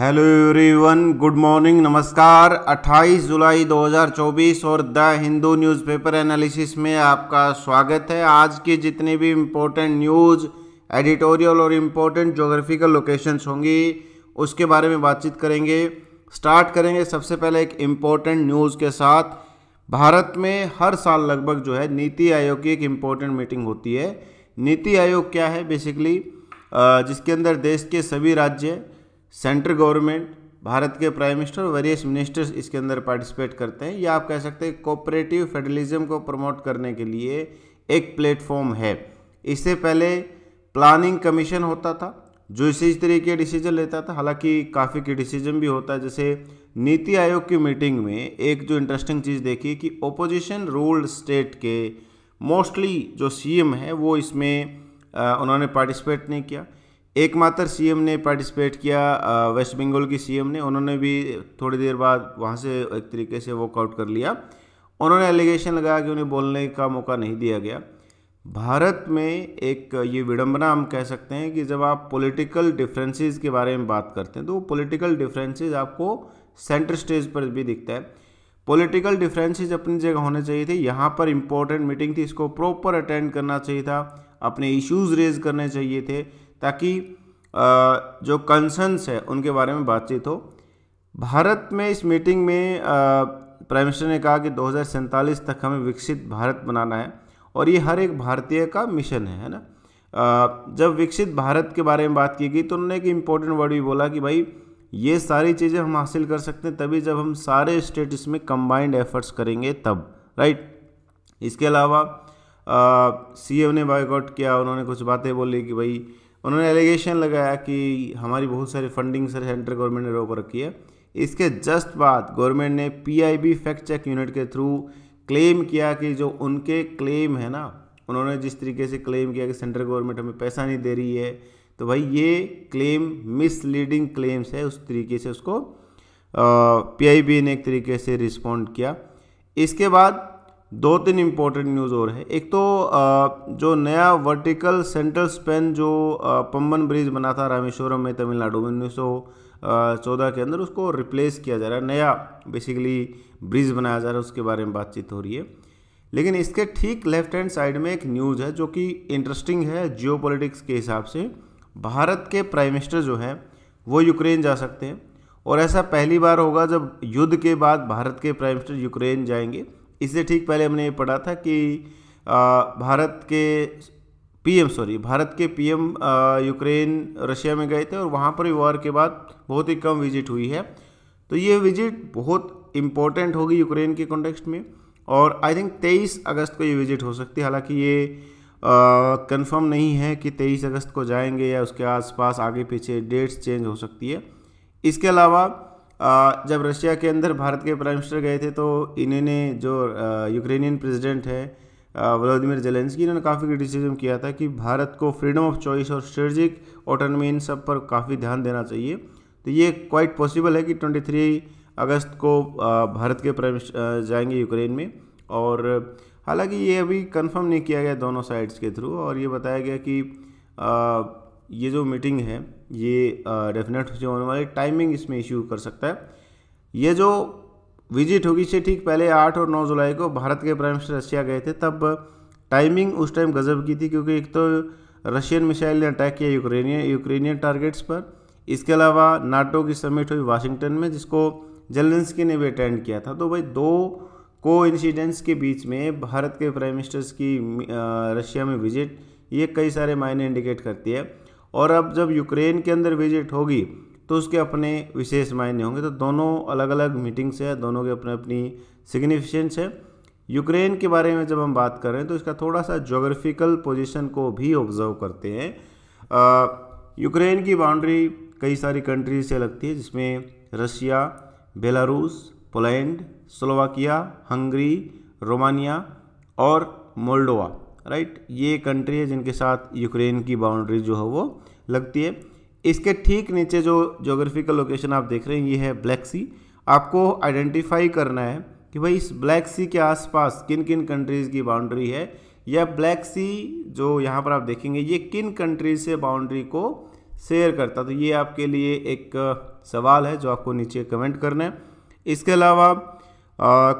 hello everyone good morning नमस्कार 28 जुलाई 2024 और the Hindu newspaper analysis में आपका स्वागत है आज की जितनी भी इम्पोर्टेंट न्यूज़ एडिटोरियल और इम्पोर्टेंट जोग्राफिकल लोकेशंस होंगी उसके बारे में बातचीत करेंगे स्टार्ट करेंगे सबसे पहले एक इम्पोर्टेंट न्यूज़ के साथ भारत में हर साल लगभग जो है नीति आयोग की एक इम्पोर्टेंट मीटिंग होती है नीति आयोग क्या है बेसिकली जिसके अंदर देश के सभी राज्य सेंट्रल गवर्नमेंट भारत के प्राइम मिनिस्टर और वेरियस मिनिस्टर्स इसके अंदर पार्टिसिपेट करते हैं या आप कह सकते हैं कोऑपरेटिव फेडरलिज्म को प्रमोट करने के लिए एक प्लेटफॉर्म है इससे पहले प्लानिंग कमीशन होता था जो इसी तरीके के डिसीजन लेता था हालांकि काफ़ी डिसीजन भी होता है जैसे नीति आयोग की मीटिंग में एक जो इंटरेस्टिंग चीज़ देखी कि ओपोजिशन रूल्ड स्टेट के मोस्टली जो सी है वो इसमें आ, उन्होंने पार्टिसिपेट नहीं किया एकमात्र सीएम ने पार्टिसिपेट किया वेस्ट बंगाल की सीएम ने उन्होंने भी थोड़ी देर बाद वहाँ से एक तरीके से वॉकआउट कर लिया उन्होंने एलिगेशन लगाया कि उन्हें बोलने का मौका नहीं दिया गया भारत में एक ये विडंबना हम कह सकते हैं कि जब आप पॉलिटिकल डिफरेंसेस के बारे में बात करते हैं तो पॉलिटिकल डिफरेंसेस आपको सेंटर स्टेज पर भी दिखता है पॉलिटिकल डिफरेंसेस अपनी जगह होने चाहिए थे यहाँ पर इम्पोर्टेंट मीटिंग थी इसको प्रॉपर अटेंड करना चाहिए था अपने इश्यूज़ रेज करने चाहिए थे ताकि जो कंसर्नस है उनके बारे में बातचीत हो भारत में इस मीटिंग में प्राइम मिनिस्टर ने कहा कि दो तक हमें विकसित भारत बनाना है और ये हर एक भारतीय का मिशन है है ना जब विकसित भारत के बारे में बात की गई तो उन्होंने एक इम्पोर्टेंट वर्ड भी बोला कि भाई ये सारी चीज़ें हम हासिल कर सकते हैं तभी जब हम सारे स्टेट इसमें कंबाइंड एफर्ट्स करेंगे तब राइट इसके अलावा सी एम ने बाइकआउट किया उन्होंने कुछ बातें बोली कि भाई उन्होंने एलिगेशन लगाया कि हमारी बहुत सारी फंडिंग सर सेंट्रल गवर्नमेंट ने रोक रखी है इसके जस्ट बाद गवर्नमेंट ने पीआईबी फैक्ट चेक यूनिट के थ्रू क्लेम किया कि जो उनके क्लेम है ना उन्होंने जिस तरीके से क्लेम किया कि सेंट्रल गवर्नमेंट हमें पैसा नहीं दे रही है तो भाई ये क्लेम मिसलीडिंग क्लेम्स है उस तरीके से उसको पी ने एक तरीके से रिस्पॉन्ड किया इसके बाद दो तीन इम्पोर्टेंट न्यूज़ और है एक तो जो नया वर्टिकल सेंट्रल स्पेन जो पम्बन ब्रिज बना था रामेश्वरम में तमिलनाडु में उन्नीस सौ चौदह के अंदर उसको रिप्लेस किया जा रहा है नया बेसिकली ब्रिज बनाया जा रहा है उसके बारे में बातचीत हो रही है लेकिन इसके ठीक लेफ्ट हैंड साइड में एक न्यूज़ है जो कि इंटरेस्टिंग है जियो के हिसाब से भारत के प्राइम मिनिस्टर जो हैं वो यूक्रेन जा सकते हैं और ऐसा पहली बार होगा जब युद्ध के बाद भारत के प्राइम मिनिस्टर यूक्रेन जाएंगे इससे ठीक पहले हमने ये पढ़ा था कि भारत के पीएम सॉरी भारत के पीएम यूक्रेन रशिया में गए थे और वहाँ पर वॉर के बाद बहुत ही कम विजिट हुई है तो ये विजिट बहुत इम्पोर्टेंट होगी यूक्रेन के कॉन्टेक्स्ट में और आई थिंक 23 अगस्त को ये विजिट हो सकती है हालांकि ये कंफर्म नहीं है कि 23 अगस्त को जाएंगे या उसके आसपास आगे पीछे डेट्स चेंज हो सकती है इसके अलावा जब रशिया के अंदर भारत के प्राइम मिनिस्टर गए थे तो इन्होंने जो यूक्रेनियन प्रेसिडेंट है व्लादिमिर जेलेंसकी इन्होंने काफ़ी क्रिटिसिज्म किया था कि भारत को फ्रीडम ऑफ चॉइस और स्ट्रेटजिक ऑटोनमी इन सब पर काफ़ी ध्यान देना चाहिए तो ये क्वाइट पॉसिबल है कि 23 अगस्त को भारत के प्राइम जाएंगे यूक्रेन में और हालांकि ये अभी कंफर्म नहीं किया गया दोनों साइड्स के थ्रू और ये बताया गया कि ये जो मीटिंग है ये डेफिनेट जो होने वाली टाइमिंग इसमें इश्यू कर सकता है ये जो विजिट होगी इससे ठीक पहले आठ और नौ जुलाई को भारत के प्राइम मिनिस्टर रशिया गए थे तब टाइमिंग उस टाइम गजब की थी क्योंकि एक तो रशियन मिसाइल ने अटैक किया यूक्रेनियन यूक्रेनियन टारगेट्स पर इसके अलावा नाटो की समिट हुई वाशिंगटन में जिसको जेलेंस्की ने भी अटेंड किया था तो भाई दो को इंसिडेंट्स के बीच में भारत के प्राइम मिनिस्टर्स की रशिया में विजिट ये कई सारे मायने इंडिकेट करती है और अब जब यूक्रेन के अंदर विजिट होगी तो उसके अपने विशेष मायने होंगे तो दोनों अलग अलग मीटिंग्स हैं दोनों के अपने अपनी सिग्निफिकेंस है यूक्रेन के बारे में जब हम बात कर रहे हैं तो इसका थोड़ा सा जोग्राफिकल पोजिशन को भी ऑब्जर्व करते हैं यूक्रेन की बाउंड्री कई सारी कंट्रीज से लगती है जिसमें Russia Belarus Poland Slovakia Hungary Romania और मोल्डोवा राइट ये कंट्री है जिनके साथ यूक्रेन की बाउंड्री जो है वो लगती है इसके ठीक नीचे जो जोग्राफिकल लोकेशन आप देख रहे हैं ये है ब्लैक सी आपको आइडेंटिफाई करना है कि भाई इस ब्लैक सी के आसपास किन किन कंट्रीज़ की बाउंड्री है या ब्लैक सी जो यहाँ पर आप देखेंगे ये किन कंट्रीज से बाउंड्री को शेयर करता तो ये आपके लिए एक सवाल है जो आपको नीचे कमेंट करना है इसके अलावा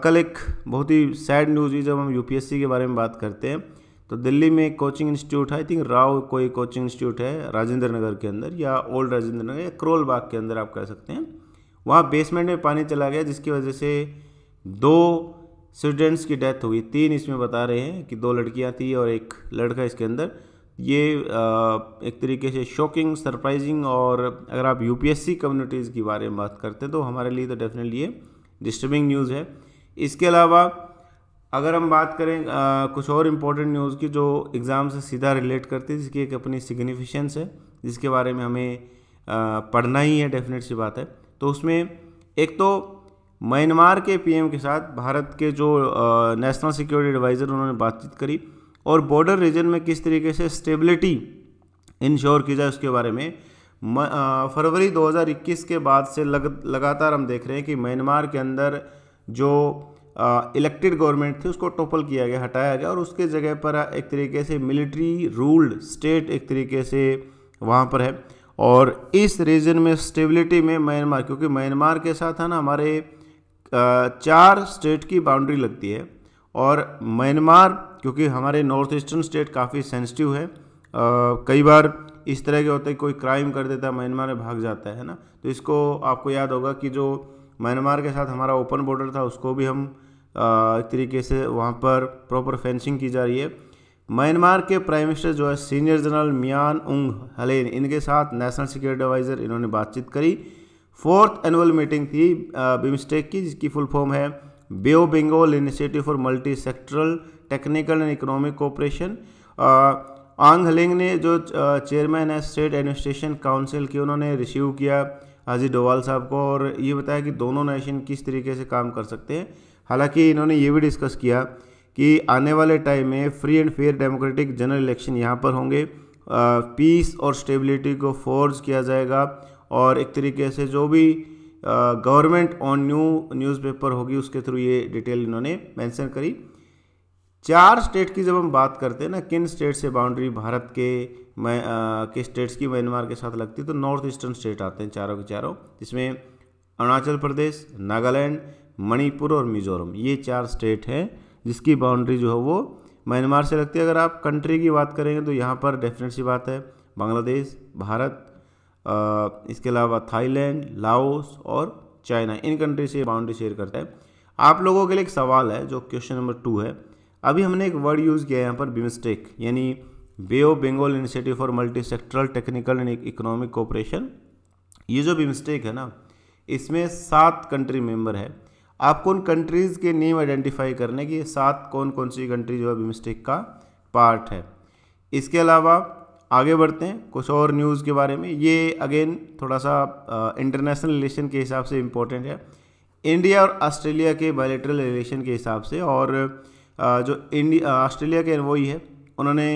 कल एक बहुत ही सैड न्यूज़ हुई जब हम यूपीएससी के बारे में बात करते हैं तो दिल्ली में एक कोचिंग इंस्टीट्यूट है आई थिंक राव कोई कोचिंग इंस्टीट्यूट है राजेंद्र नगर के अंदर या ओल्ड राजेंद्र नगर या करोल बाग के अंदर आप कह सकते हैं वहाँ बेसमेंट में पानी चला गया जिसकी वजह से दो स्टूडेंट्स की डेथ हुई तीन इसमें बता रहे हैं कि दो लड़कियाँ थी और एक लड़का इसके अंदर ये एक तरीके से शॉकिंग सरप्राइजिंग और अगर आप यूपीएससी कम्युनिटीज़ के बारे में बात करते हैं तो हमारे लिए तो डेफिनेटली ये डिस्टर्बिंग न्यूज़ है इसके अलावा अगर हम बात करें आ, कुछ और इम्पोर्टेंट न्यूज़ की जो एग्ज़ाम से सीधा रिलेट करती है जिसकी एक अपनी सिग्निफिशेंस है जिसके बारे में हमें आ, पढ़ना ही है डेफिनेट सी बात है तो उसमें एक तो म्यांमार के पीएम के साथ भारत के जो आ, नेशनल सिक्योरिटी एडवाइज़र उन्होंने बातचीत करी और बॉर्डर रीजन में किस तरीके से स्टेबिलिटी इंश्योर की जाए उसके बारे में फरवरी 2021 के बाद से लग लगातार हम देख रहे हैं कि म्यांमार के अंदर जो इलेक्टेड गवर्नमेंट थी उसको टोपल किया गया हटाया गया और उसके जगह पर एक तरीके से मिलिट्री रूल्ड स्टेट एक तरीके से वहाँ पर है और इस रीजन में स्टेबिलिटी में म्यांमार क्योंकि म्यांमार के साथ है ना हमारे चार स्टेट की बाउंड्री लगती है और म्यांमार क्योंकि हमारे नॉर्थ ईस्टर्न स्टेट काफ़ी सेंसिटिव है कई बार इस तरह के होते कोई क्राइम कर देता है म्यांमार में भाग जाता है ना तो इसको आपको याद होगा कि जो म्यांमार के साथ हमारा ओपन बॉर्डर था उसको भी हम एक तरीके से वहाँ पर प्रॉपर फेंसिंग की जा रही है म्यांमार के प्राइम मिनिस्टर जो है सीनियर जनरल मियान उंग हलेन इनके साथ नेशनल सिक्योरिटी एडवाइज़र इन्होंने बातचीत करी फोर्थ एनुअल मीटिंग थी बिमस्टेक की जिसकी फुल फॉर्म है bay of Bengal initiative for multi sectoral technical and economic cooperation Aung Hlaing ने जो चेयरमैन है स्टेट एडमिनिस्ट्रेशन काउंसिल की उन्होंने रिसीव किया अजीत डोवाल साहब को और ये बताया कि दोनों नेशन किस तरीके से काम कर सकते हैं हालांकि इन्होंने ये भी डिस्कस किया कि आने वाले टाइम में free and fair democratic general election यहाँ पर होंगे पीस और स्टेबिलिटी को फोर्ज किया जाएगा और एक तरीके से जो भी गवर्नमेंट ऑन न्यू न्यूज़पेपर होगी उसके थ्रू ये डिटेल इन्होंने मेंशन करी चार स्टेट की जब हम बात करते हैं ना किन स्टेट से बाउंड्री भारत के मैं के स्टेट्स की म्यांमार के साथ लगती है तो नॉर्थ ईस्टर्न स्टेट आते हैं चारों के चारों जिसमें अरुणाचल प्रदेश नागालैंड मणिपुर और मिजोरम ये चार स्टेट हैं जिसकी बाउंड्री जो है वो म्यांमार से लगती है अगर आप कंट्री की बात करेंगे तो यहाँ पर डेफिनेट सी बात है बांग्लादेश भारत इसके अलावा थाईलैंड लाओस और चाइना इन कंट्री से बाउंड्री शेयर करता है आप लोगों के लिए एक सवाल है जो क्वेश्चन नंबर टू है अभी हमने एक वर्ड यूज़ किया है यहाँ पर बिमस्टेक यानी bay of Bengal initiative for multi sectoral technical and economic cooperation ये जो भी मिस्टेक है ना इसमें सात कंट्री मेंबर है आपको उन कंट्रीज़ के नेम आइडेंटिफाई करने की सात कौन कौन सी कंट्री जो है मिस्टेक का पार्ट है इसके अलावा आगे बढ़ते हैं कुछ और न्यूज़ के बारे में ये अगेन थोड़ा सा इंटरनेशनल रिलेशन के हिसाब से इम्पोर्टेंट है इंडिया और ऑस्ट्रेलिया के बायोलिट्रल रिलेशन के हिसाब से और आ, जो इंडिया ऑस्ट्रेलिया के ही है उन्होंने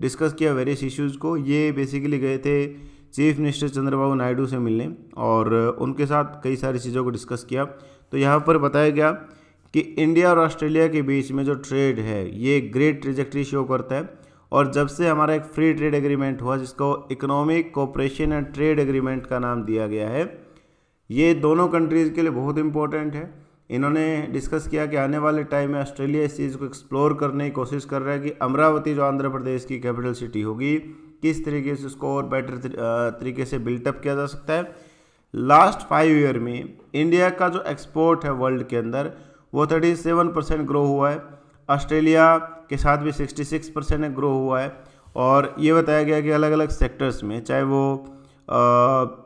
डिस्कस किया वेरियस इश्यूज़ को ये बेसिकली गए थे चीफ मिनिस्टर चंद्रबाबू नायडू से मिलने और उनके साथ कई सारी चीज़ों को डिस्कस किया तो यहाँ पर बताया गया कि इंडिया और ऑस्ट्रेलिया के बीच में जो ट्रेड है ये ग्रेट ट्रेजेक्ट्री शो करता है और जब से हमारा एक फ्री ट्रेड एग्रीमेंट हुआ जिसको economic cooperation and trade agreement का नाम दिया गया है ये दोनों कंट्रीज़ के लिए बहुत इंपॉर्टेंट है इन्होंने डिस्कस किया कि आने वाले टाइम में ऑस्ट्रेलिया इस चीज़ को एक्सप्लोर करने की कोशिश कर रहा है कि अमरावती जो आंध्र प्रदेश की कैपिटल सिटी होगी किस तरीके से उसको और बेटर तरीके से बिल्टअप किया जा सकता है लास्ट फाइव ईयर में इंडिया का जो एक्सपोर्ट है वर्ल्ड के अंदर वो थर्टी सेवन परसेंट ग्रो हुआ है ऑस्ट्रेलिया के साथ भी सिक्सटी सिक्स परसेंट ग्रो हुआ है और ये बताया गया कि अलग अलग सेक्टर्स में चाहे वो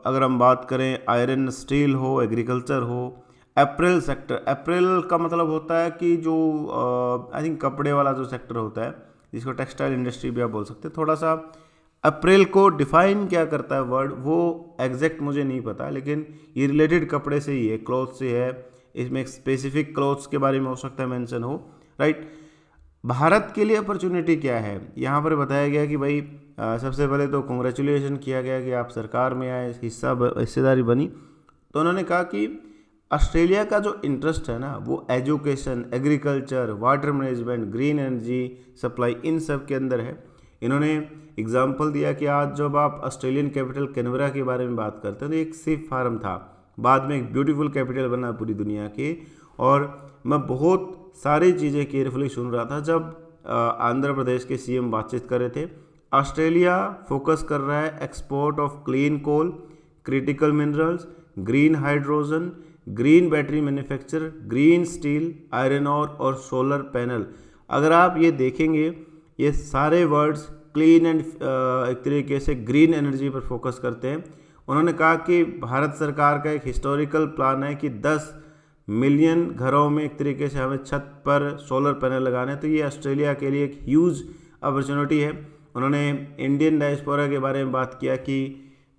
अगर हम बात करें आयरन स्टील हो एग्रीकल्चर हो अप्रैल सेक्टर अप्रैल का मतलब होता है कि जो आई थिंक कपड़े वाला जो सेक्टर होता है जिसको टेक्सटाइल इंडस्ट्री भी आप बोल सकते हैं थोड़ा सा अप्रैल को डिफाइन क्या करता है वर्ड वो एग्जैक्ट मुझे नहीं पता लेकिन ये रिलेटेड कपड़े से ही है क्लॉथ से है इसमें एक स्पेसिफिक क्लॉथ्स के बारे में हो सकता है मेंशन हो राइट भारत के लिए अपॉर्चुनिटी क्या है यहाँ पर बताया गया कि भाई आ, सबसे पहले तो कॉन्ग्रेचुलेसन किया गया कि आप सरकार में आए हिस्सा हिस्सेदारी बनी तो उन्होंने कहा कि ऑस्ट्रेलिया का जो इंटरेस्ट है ना वो education agriculture water management green energy supply इन सब के अंदर है इन्होंने एग्जाम्पल दिया कि आज जब आप ऑस्ट्रेलियन कैपिटल कैनवरा के बारे में बात करते हैं तो एक सेफ फार्म था बाद में एक ब्यूटीफुल कैपिटल बना पूरी दुनिया के और मैं बहुत सारी चीज़ें केयरफुली सुन रहा था जब आंध्र प्रदेश के सीएम बातचीत कर रहे थे ऑस्ट्रेलिया फोकस कर रहा है export of clean coal critical minerals green hydrogen green battery manufacture green steel iron और, और सोलर पैनल अगर आप ये देखेंगे ये सारे वर्ड्स क्लीन एंड एक तरीके से ग्रीन एनर्जी पर फोकस करते हैं उन्होंने कहा कि भारत सरकार का एक हिस्टोरिकल प्लान है कि 10 मिलियन घरों में एक तरीके से हमें छत पर सोलर पैनल लगाने तो ये ऑस्ट्रेलिया के लिए एक ह्यूज अपॉर्चुनिटी है उन्होंने इंडियन डायस्पोरा के बारे में बात किया कि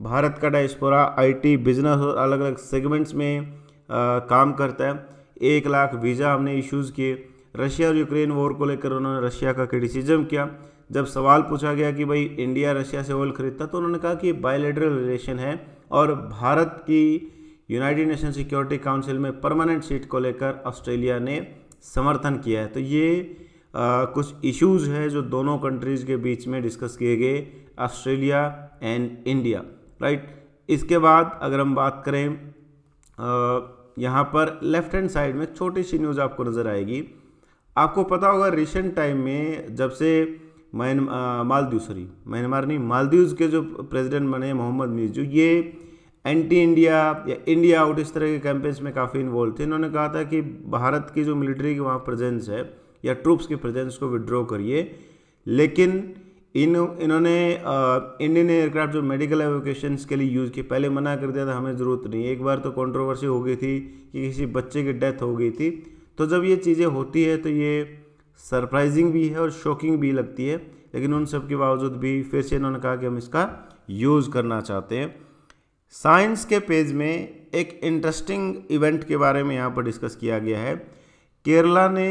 भारत का डायस्पोरा आईटी बिजनेस और अलग अलग सेगमेंट्स में काम करता है एक लाख वीज़ा हमने इश्यूज़ किए रशिया और यूक्रेन वॉर को लेकर उन्होंने रशिया का क्रिटिसिज्म किया जब सवाल पूछा गया कि भाई इंडिया रशिया से ऑयल खरीदता तो उन्होंने कहा कि बायोलेटरल रिलेशन है और भारत की यूनाइटेड नेशन सिक्योरिटी काउंसिल में परमानेंट सीट को लेकर ऑस्ट्रेलिया ने समर्थन किया है तो ये आ, कुछ इश्यूज है जो दोनों कंट्रीज़ के बीच में डिस्कस किए गए ऑस्ट्रेलिया एंड इंडिया राइट इसके बाद अगर हम बात करें आ, यहाँ पर लेफ्ट हैंड साइड में छोटी सी न्यूज़ आपको नज़र आएगी आपको पता होगा रिसेंट टाइम में जब से मैन मालदीव सॉरी म्यांमार नहीं मालदीव के जो प्रेसिडेंट बने मोहम्मद मीजू ये एंटी इंडिया या इंडिया आउट इस तरह के कैंपेन्स में काफ़ी इन्वॉल्व थे इन्होंने कहा था कि भारत की जो मिलिट्री की वहाँ प्रेजेंस है या ट्रूप्स की प्रेजेंस को विड्रॉ करिए लेकिन इन इन्होंने इंडियन एयरक्राफ्ट जो मेडिकल एवोकेशन के लिए यूज़ किए पहले मना कर दिया था हमें ज़रूरत नहीं एक बार तो कंट्रोवर्सी हो गई थी कि किसी बच्चे की डेथ हो गई थी तो जब ये चीज़ें होती है तो ये सरप्राइजिंग भी है और शॉकिंग भी लगती है लेकिन उन सब के बावजूद भी फिर से इन्होंने कहा कि हम इसका यूज़ करना चाहते हैं साइंस के पेज में एक इंटरेस्टिंग इवेंट के बारे में यहाँ पर डिस्कस किया गया है केरला ने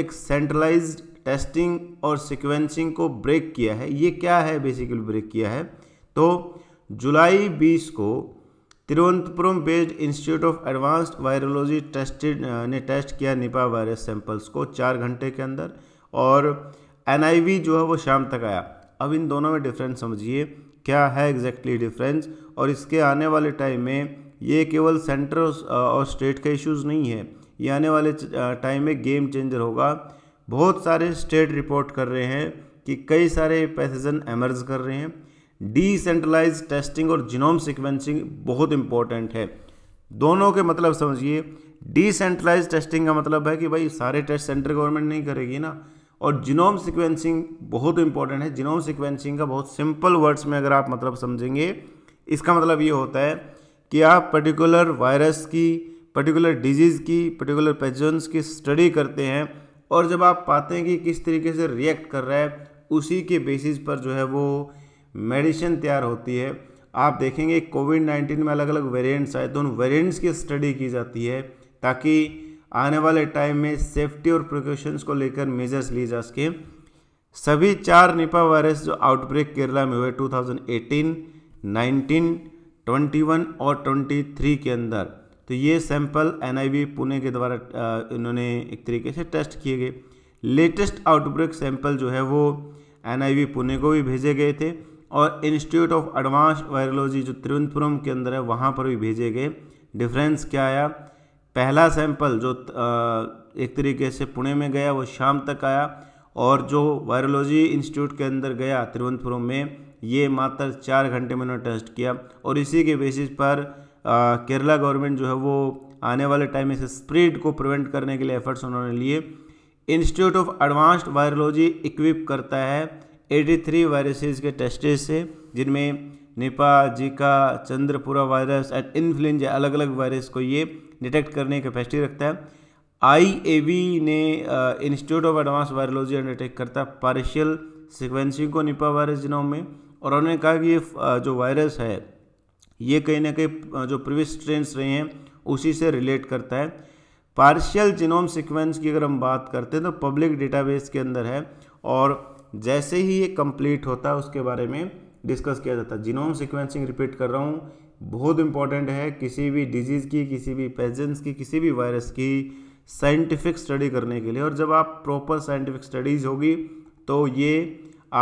एक सेंट्रलाइज्ड टेस्टिंग और सिक्वेंसिंग को ब्रेक किया है ये क्या है बेसिकली ब्रेक किया है तो जुलाई 20 को Thiruvananthapuram based institute of advanced virology tested ने टेस्ट किया निपा वायरस सैंपल्स को चार घंटे के अंदर और एन जो है वो शाम तक आया अब इन दोनों में डिफरेंस समझिए क्या है एग्जैक्टली exactly डिफरेंस और इसके आने वाले टाइम में ये केवल सेंटर और स्टेट का इश्यूज़ नहीं है ये आने वाले टाइम में गेम चेंजर होगा बहुत सारे स्टेट रिपोर्ट कर रहे हैं कि कई सारे पैथजन एमर्ज कर रहे हैं डिसेंट्रलाइज टेस्टिंग और जिनोम सिक्वेंसिंग बहुत इंपॉर्टेंट है दोनों के मतलब समझिए डिसेंट्रलाइज टेस्टिंग का मतलब है कि भाई सारे टेस्ट सेंट्रल गवर्नमेंट नहीं करेगी ना और जिनोम सिक्वेंसिंग बहुत इंपॉर्टेंट है जिनोम सिक्वेंसिंग का बहुत सिंपल वर्ड्स में अगर आप मतलब समझेंगे इसका मतलब ये होता है कि आप पर्टिकुलर वायरस की पर्टिकुलर डिजीज़ की पर्टिकुलर पेजेंस की स्टडी करते हैं और जब आप पाते हैं कि किस तरीके से रिएक्ट कर रहा है उसी के बेसिस पर जो है वो मेडिसिन तैयार होती है आप देखेंगे कोविड नाइन्टीन में अलग अलग वेरिएंट्स आए तो उन वेरिएंट्स की स्टडी की जाती है ताकि आने वाले टाइम में सेफ्टी और प्रिकॉशंस को लेकर मेजर्स लिए जा सकें सभी चार निपा वायरस जो आउटब्रेक केरला में हुए 2018, 19, 21 और 23 के अंदर तो ये सैंपल एनआईवी पुणे के द्वारा इन्होंने एक तरीके से टेस्ट किए गए लेटेस्ट आउटब्रेक सैंपल जो है वो एनआईवी पुणे को भी भेजे गए थे और इंस्टीट्यूट ऑफ एडवांस वायरोलॉजी जो तिरुवनंतपुरम के अंदर है वहाँ पर भी भेजे गए डिफरेंस क्या आया पहला सैंपल जो एक तरीके से पुणे में गया वो शाम तक आया और जो वायरोलॉजी इंस्टीट्यूट के अंदर गया तिरुवनंतपुरम में ये मात्र चार घंटे में उन्होंने टेस्ट किया और इसी के बेसिस पर केरला गवर्नमेंट जो है वो आने वाले टाइम में इस स्प्रेड को प्रिवेंट करने के लिए एफर्ट्स उन्होंने लिए institute of advanced virology equip करता है 83 वायरसेस के टेस्ट से जिनमें Nipah Zika Chandipura virus and influenza अलग अलग वायरस को ये डिटेक्ट करने की कैपेसिटी रखता है आई ने institute of advance virology undertake करता है पार्शियल सिक्वेंसिंग को निपा वायरस जिनों में और उन्होंने कहा कि ये जो वायरस है ये कहीं ना कहीं जो प्रीवियस स्ट्रेंस रहे हैं उसी से रिलेट करता है पार्शियल जिनोम सीक्वेंस की अगर हम बात करते हैं तो पब्लिक डेटाबेस के अंदर है और जैसे ही ये कंप्लीट होता है उसके बारे में डिस्कस किया जाता है जिनोम सिक्वेंसिंग रिपीट कर रहा हूँ बहुत इंपॉर्टेंट है किसी भी डिजीज़ की किसी भी पेजेंस की किसी भी वायरस की साइंटिफिक स्टडी करने के लिए और जब आप प्रॉपर साइंटिफिक स्टडीज़ होगी तो ये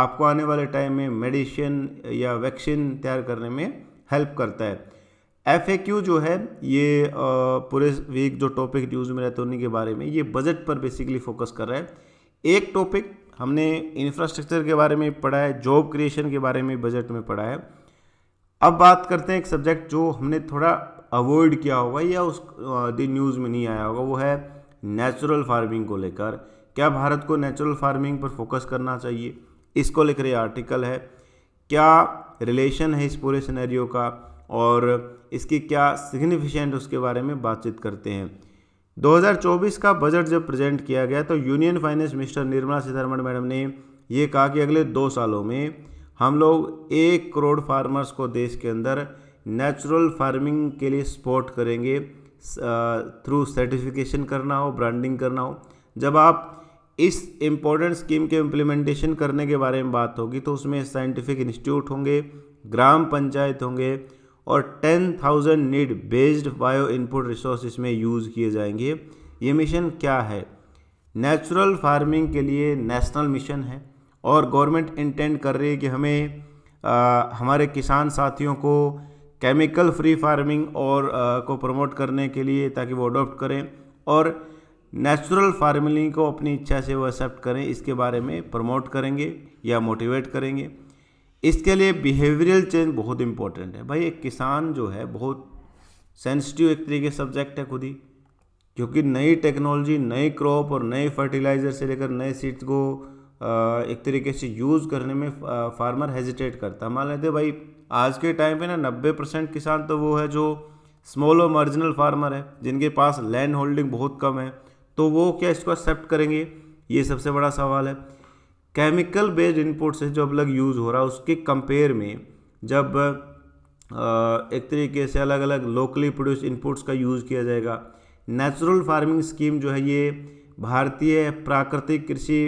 आपको आने वाले टाइम में मेडिसिन या वैक्सीन तैयार करने में हेल्प करता है एफ जो है ये पूरे वीक जो टॉपिक न्यूज़ में रहते उन्हीं के बारे में ये बजट पर बेसिकली फोकस कर रहा है एक टॉपिक हमने इंफ्रास्ट्रक्चर के बारे में पढ़ा है जॉब क्रिएशन के बारे में बजट में पढ़ा है अब बात करते हैं एक सब्जेक्ट जो हमने थोड़ा अवॉइड किया होगा या उस न्यूज़ में नहीं आया होगा वो है नेचुरल फार्मिंग को लेकर क्या भारत को नेचुरल फार्मिंग पर फोकस करना चाहिए इसको लेकर ये आर्टिकल है क्या रिलेशन है इस पूरे सिनेरियो का और इसकी क्या सिग्निफिकेंट उसके बारे में बातचीत करते हैं 2024 का बजट जब प्रेजेंट किया गया तो union finance minister Nirmala Sitharaman madam ने ये कहा कि अगले दो सालों में हम लोग एक करोड़ फार्मर्स को देश के अंदर नेचुरल फार्मिंग के लिए सपोर्ट करेंगे थ्रू uh, सर्टिफिकेशन करना हो ब्रांडिंग करना हो जब आप इस इम्पोर्टेंट स्कीम के इम्प्लीमेंटेशन करने के बारे में बात होगी तो उसमें साइंटिफिक इंस्टीट्यूट होंगे ग्राम पंचायत होंगे और ten thousand need based bio input resource इसमें यूज़ किए जाएंगे ये मिशन क्या है नेचुरल फार्मिंग के लिए नेशनल मिशन है और गवर्नमेंट इंटेंड कर रही है कि हमें आ, हमारे किसान साथियों को केमिकल फ्री फार्मिंग और आ, को प्रमोट करने के लिए ताकि वो अडोप्ट करें और नेचुरल फार्मिंग को अपनी इच्छा से वो एक्सेप्ट करें इसके बारे में प्रमोट करेंगे या मोटिवेट करेंगे इसके लिए बिहेवियरल चेंज बहुत इंपॉर्टेंट है भाई एक किसान जो है बहुत सेंसिटिव एक तरीके सब्जेक्ट है खुद ही क्योंकि नई टेक्नोलॉजी नई क्रॉप और नए फर्टिलाइज़र से लेकर नए सीड्स को एक तरीके से यूज़ करने में फार्मर हेजिटेट करता मान लेते भाई आज के टाइम पे ना नब्बे परसेंट किसान तो वो है जो स्मॉल और मार्जिनल फार्मर है जिनके पास लैंड होल्डिंग बहुत कम है तो वो क्या इसको एक्सेप्ट करेंगे ये सबसे बड़ा सवाल है केमिकल बेस्ड इनपुट से जो अब लग यूज़ हो रहा है उसके कंपेयर में जब एक तरीके से अलग अलग लोकली प्रोड्यूस इनपुट्स का यूज़ किया जाएगा नेचुरल फार्मिंग स्कीम जो है ये भारतीय प्राकृतिक कृषि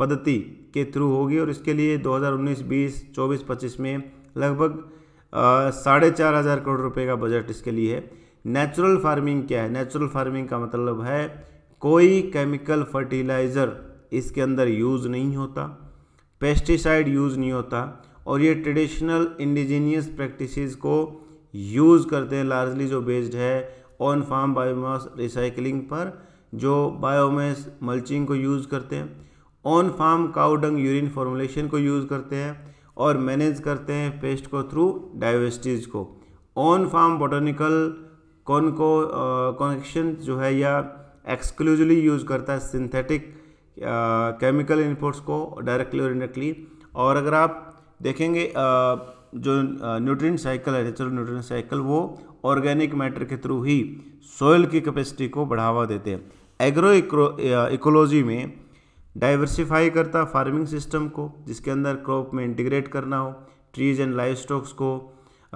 पद्धति के थ्रू होगी और इसके लिए 2019, 20, 24, 25 में लगभग साढ़े चार हज़ार करोड़ रुपए का बजट इसके लिए है नेचुरल फार्मिंग क्या है नेचुरल फार्मिंग का मतलब है कोई केमिकल फर्टिलाइज़र इसके अंदर यूज़ नहीं होता पेस्टिसाइड यूज़ नहीं होता और ये ट्रेडिशनल इंडिजीनियस प्रैक्टिसेस को यूज़ करते हैं लार्जली जो बेस्ड है ऑन फार्म बायोमास रिसाइकलिंग पर जो बायोमास मल्चिंग को यूज़ करते हैं on farm cowdung urine formulation को यूज़ करते हैं और मैनेज करते हैं पेस्ट को थ्रू डाइवेस्टिज को ऑन फार्म बोटनिकल कौन को कनेक्शन जो है या एक्सक्लूसिवली यूज़ करता है सिंथेटिक केमिकल इनपुट्स को डायरेक्टली और इनडायरेक्टली और अगर आप देखेंगे uh, जो न्यूट्रिएंट साइकिल है नेचुरल न्यूट्रिएंट साइकिल वो ऑर्गेनिक मैटर के थ्रू ही सोयल की कैपेसिटी को बढ़ावा देते हैं एग्रो इकोलॉजी में डाइवर्सिफाई करता फार्मिंग सिस्टम को जिसके अंदर क्रॉप में इंटीग्रेट करना हो ट्रीज एंड लाइफ स्टॉक्स को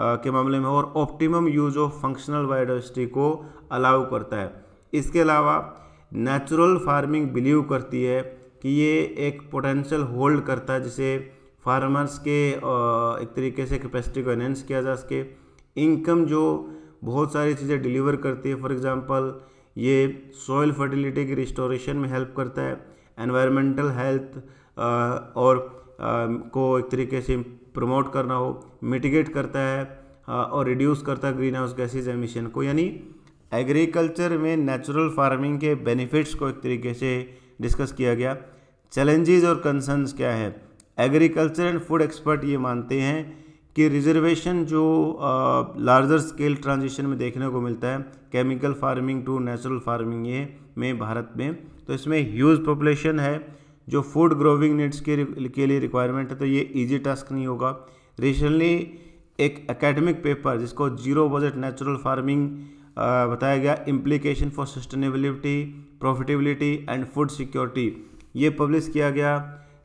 के मामले में और optimum use of functional biodiversity को अलाउ करता है इसके अलावा नेचुरल फार्मिंग बिलीव करती है कि ये एक पोटेंशियल होल्ड करता है जिसे फार्मर्स के एक तरीके से कैपेसिटी को एनहेंस किया जा सके इनकम जो बहुत सारी चीज़ें डिलीवर करती है फॉर एग्ज़ाम्पल ये सॉइल फर्टिलिटी की रिस्टोरेशन में हेल्प करता है एनवायरमेंटल हेल्थ और को एक तरीके से प्रमोट करना हो मिटिगेट करता है और रिड्यूस करता है ग्रीन हाउस गैसेज एमिशन को यानी एग्रीकल्चर में नेचुरल फार्मिंग के बेनिफिट्स को एक तरीके से डिस्कस किया गया चैलेंजेस और कंसर्न्स क्या है एग्रीकल्चर एंड फूड एक्सपर्ट ये मानते हैं कि रिजर्वेशन जो लार्जर स्केल ट्रांजिशन में देखने को मिलता है chemical farming to natural farming ये में भारत में तो इसमें ह्यूज पॉपुलेशन है जो फूड ग्रोविंग नीड्स के के लिए रिक्वायरमेंट है तो ये इजी टास्क नहीं होगा रिसेंटली एक एकेडमिक पेपर जिसको जीरो बजट नेचुरल फार्मिंग बताया गया implication for sustainability profitability and food security ये पब्लिश किया गया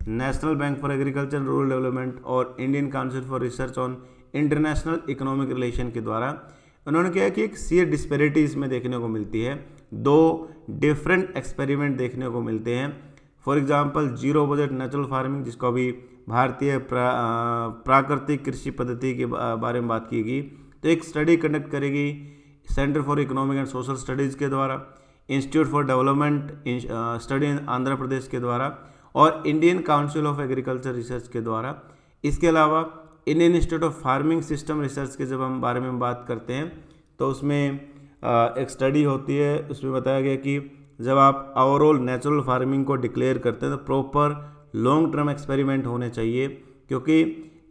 national bank for agriculture rural development और Indian council for research on international economic relation के द्वारा उन्होंने कहा कि एक सीयर डिस्पेरिटी इसमें देखने को मिलती है दो डिफरेंट एक्सपेरिमेंट देखने को मिलते हैं for example zero budget natural farming जिसको अभी भारतीय प्रा, प्राकृतिक कृषि पद्धति के बारे में बात की गई तो एक स्टडी कंडक्ट करेगी centre for economic and social studies के द्वारा institute for development study in Andhra Pradesh के द्वारा और Indian council of agriculture research के द्वारा इसके अलावा Indian institute of farming system research के जब हम बारे में बात करते हैं तो उसमें एक स्टडी होती है उसमें बताया गया कि जब आप ओवरऑल नेचुरल फार्मिंग को डिक्लेयर करते हैं तो प्रॉपर लॉन्ग टर्म एक्सपेरिमेंट होने चाहिए क्योंकि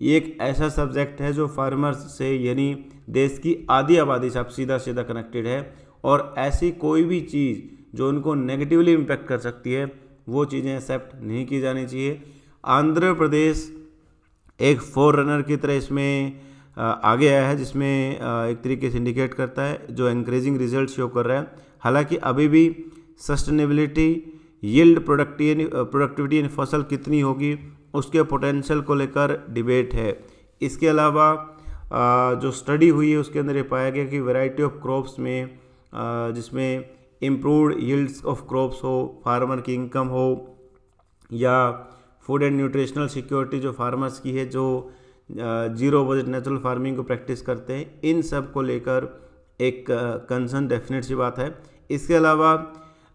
ये एक ऐसा सब्जेक्ट है जो फार्मर्स से यानी देश की आधी आबादी से आप सीधा सीधा कनेक्टेड है और ऐसी कोई भी चीज़ जो उनको नेगेटिवली इम्पेक्ट कर सकती है वो चीज़ें एक्सेप्ट नहीं की जानी चाहिए आंध्र प्रदेश एक फोर रनर की तरह इसमें आगे आया है जिसमें एक तरीके से इंडिकेट करता है जो इंक्रीजिंग रिजल्ट शो कर रहा है हालांकि अभी भी सस्टेनेबिलिटी यील्ड प्रोडक्टि प्रोडक्टिविटी इन फसल कितनी होगी उसके पोटेंशियल को लेकर डिबेट है इसके अलावा जो स्टडी हुई है उसके अंदर ये पाया गया कि वैरायटी ऑफ क्रॉप्स में जिसमें इम्प्रूवड यील्ड्स ऑफ क्रॉप्स हो फार्मर की इनकम हो या फूड एंड न्यूट्रिशनल सिक्योरिटी जो फार्मर्स की है जो जीरो बजट नेचुरल फार्मिंग को प्रैक्टिस करते हैं इन सब को लेकर एक कंसर्न डेफिनेट सी बात है इसके अलावा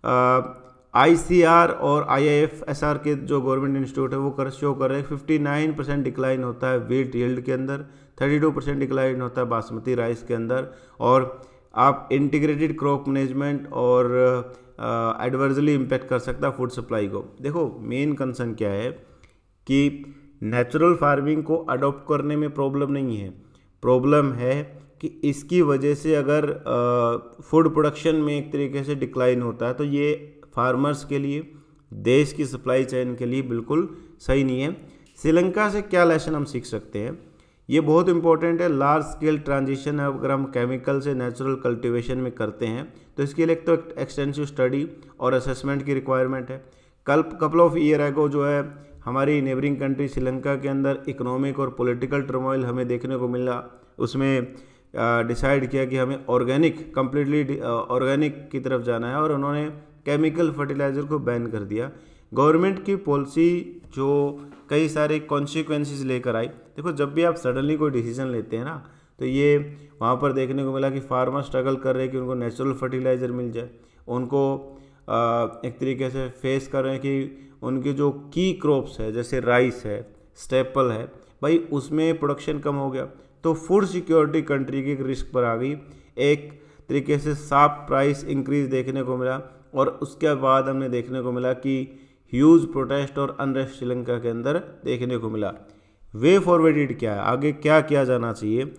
आईसीआर और आईआईएफएसआर के जो गवर्नमेंट इंस्टीट्यूट है वो कर शो कर रहे हैं फिफ्टी नाइन परसेंट डिक्लाइन होता है वीट यील्ड के अंदर थर्टी टू परसेंट डिक्लाइन होता है बासमती राइस के अंदर और आप इंटीग्रेटेड क्रॉप मैनेजमेंट और एडवर्जली इम्पैक्ट कर सकता है फूड सप्लाई को देखो मेन कंसर्न क्या है कि नेचुरल फार्मिंग को अडोप्ट करने में प्रॉब्लम नहीं है प्रॉब्लम है कि इसकी वजह से अगर फूड प्रोडक्शन में एक तरीके से डिक्लाइन होता है तो ये फार्मर्स के लिए देश की सप्लाई चेन के लिए बिल्कुल सही नहीं है श्रीलंका से क्या लेसन हम सीख सकते हैं ये बहुत इंपॉर्टेंट है लार्ज स्केल ट्रांजिशन है अगर हम केमिकल से नेचुरल कल्टिवेशन में करते हैं तो इसके लिए एक तो एक्सटेंसिव स्टडी और असेसमेंट की रिक्वायरमेंट है कल कपल ऑफ ईयर एगो जो है हमारी नेबरिंग कंट्री श्रीलंका के अंदर इकोनॉमिक और पॉलिटिकल टर्मोइल हमें देखने को मिला उसमें डिसाइड किया कि हमें ऑर्गेनिक कम्प्लीटली ऑर्गेनिक की तरफ जाना है और उन्होंने केमिकल फर्टिलाइज़र को बैन कर दिया गवर्नमेंट की पॉलिसी जो कई सारे कॉन्सिक्वेंसिस लेकर आई देखो जब भी आप सडनली कोई डिसीजन लेते हैं ना तो ये वहाँ पर देखने को मिला कि फार्मर स्ट्रगल कर रहे हैं कि उनको नेचुरल फर्टिलाइज़र मिल जाए उनको एक तरीके से फेस कर रहे हैं कि उनके जो की क्रॉप्स है जैसे राइस है स्टेपल है भाई उसमें प्रोडक्शन कम हो गया तो फूड सिक्योरिटी कंट्री की रिस्क पर आ गई एक तरीके से साफ प्राइस इंक्रीज देखने को मिला और उसके बाद हमने देखने को मिला कि ह्यूज प्रोटेस्ट और अनरेस्ट श्रीलंका के अंदर देखने को मिला वे फॉरवर्डेड क्या है आगे क्या किया जाना चाहिए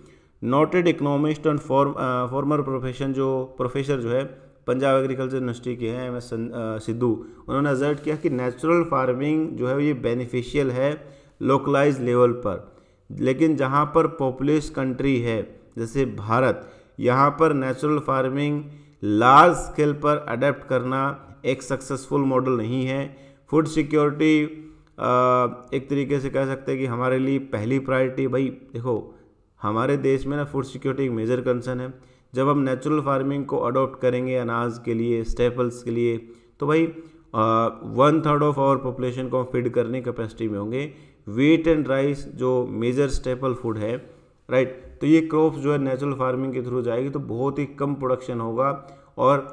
noted economist and former profession जो प्रोफेसर जो है पंजाब एग्रीकल्चर यूनिवर्सिटी के हैं एम एस uh, सिद्धू उन्होंने अजर्ट किया कि नेचुरल फार्मिंग जो है ये बेनिफिशियल है लोकलाइज लेवल पर लेकिन जहाँ पर पॉपुलेश कंट्री है जैसे भारत यहाँ पर नेचुरल फार्मिंग लार्ज स्केल पर अडेप्ट करना एक सक्सेसफुल मॉडल नहीं है फूड सिक्योरिटी एक तरीके से कह सकते हैं कि हमारे लिए पहली प्रायोरिटी भाई देखो हमारे देश में ना फूड सिक्योरिटी एक मेजर कंसर्न है जब हम नेचुरल फार्मिंग को अडोप्ट करेंगे अनाज के लिए स्टेपल्स के लिए तो भाई one third of our population को हम फीड करने कैपेसिटी में होंगे वीट एंड राइस जो मेजर स्टेपल फूड है राइट तो ये क्रॉप जो है नेचुरल फार्मिंग के थ्रू जाएगी तो बहुत ही कम प्रोडक्शन होगा और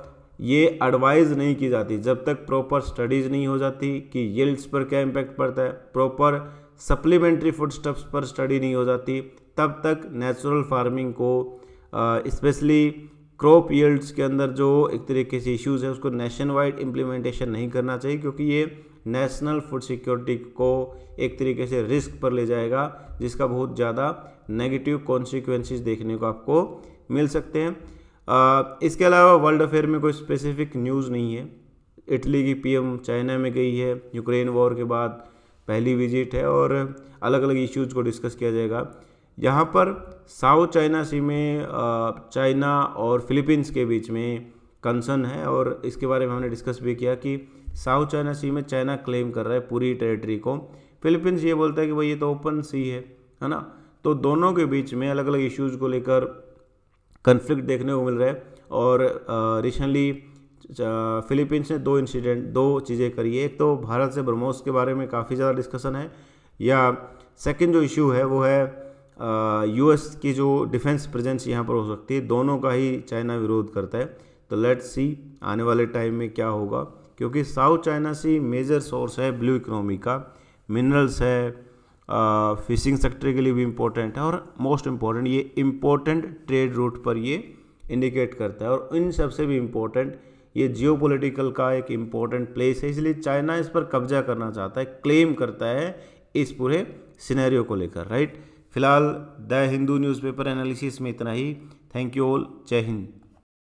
ये एडवाइज नहीं की जाती जब तक प्रॉपर स्टडीज़ नहीं हो जाती कि यील्ड्स पर क्या इम्पैक्ट पड़ता है प्रॉपर सप्लीमेंट्री फूड स्टप्स पर स्टडी नहीं हो जाती तब तक नेचुरल फार्मिंग को स्पेशली क्रॉप यील्ड्स के अंदर जो एक तरीके से इश्यूज है उसको नेशन वाइड इम्प्लीमेंटेशन नहीं करना चाहिए क्योंकि ये नेशनल फूड सिक्योरिटी को एक तरीके से रिस्क पर ले जाएगा जिसका बहुत ज़्यादा नेगेटिव कॉन्सिक्वेंसिस देखने को आपको मिल सकते हैं आ, इसके अलावा वर्ल्ड अफेयर में कोई स्पेसिफिक न्यूज़ नहीं है इटली की पीएम चाइना में गई है यूक्रेन वॉर के बाद पहली विजिट है और अलग अलग इश्यूज को डिस्कस किया जाएगा यहाँ पर साउथ चाइना सी में चाइना और फिलीपींस के बीच में कंसर्न है और इसके बारे में हमने डिस्कस भी किया कि साउथ चाइना सी में चाइना क्लेम कर रहा है पूरी टेरिटरी को फिलीपींस ये बोलता है कि भाई ये तो ओपन सी है है ना तो दोनों के बीच में अलग अलग इश्यूज़ को लेकर कन्फ्लिक्ट देखने को मिल रहा है और रिसेंटली फिलीपींस ने दो इंसिडेंट दो चीज़ें करी है एक तो भारत से ब्रह्मोस के बारे में काफ़ी ज़्यादा डिस्कशन है या सेकेंड जो इशू है वो है यू एस की जो डिफेंस प्रेजेंस यहाँ पर हो सकती है दोनों का ही चाइना विरोध करता है तो लेट्स सी आने वाले टाइम में क्या होगा क्योंकि South China Sea major source है ब्लू इकोनॉमी का मिनरल्स है फिशिंग सेक्टर के लिए भी इम्पोर्टेंट है और मोस्ट इम्पॉर्टेंट ये इम्पोर्टेंट ट्रेड रूट पर ये इंडिकेट करता है और इन सबसे भी इम्पोर्टेंट ये जियो का एक इम्पोर्टेंट प्लेस है इसलिए चाइना इस पर कब्जा करना चाहता है क्लेम करता है इस पूरे सिनेरियो को लेकर राइट फिलहाल द हिंदू न्यूज़पेपर एनालिसिस में इतना ही थैंक यू ऑल जय हिंद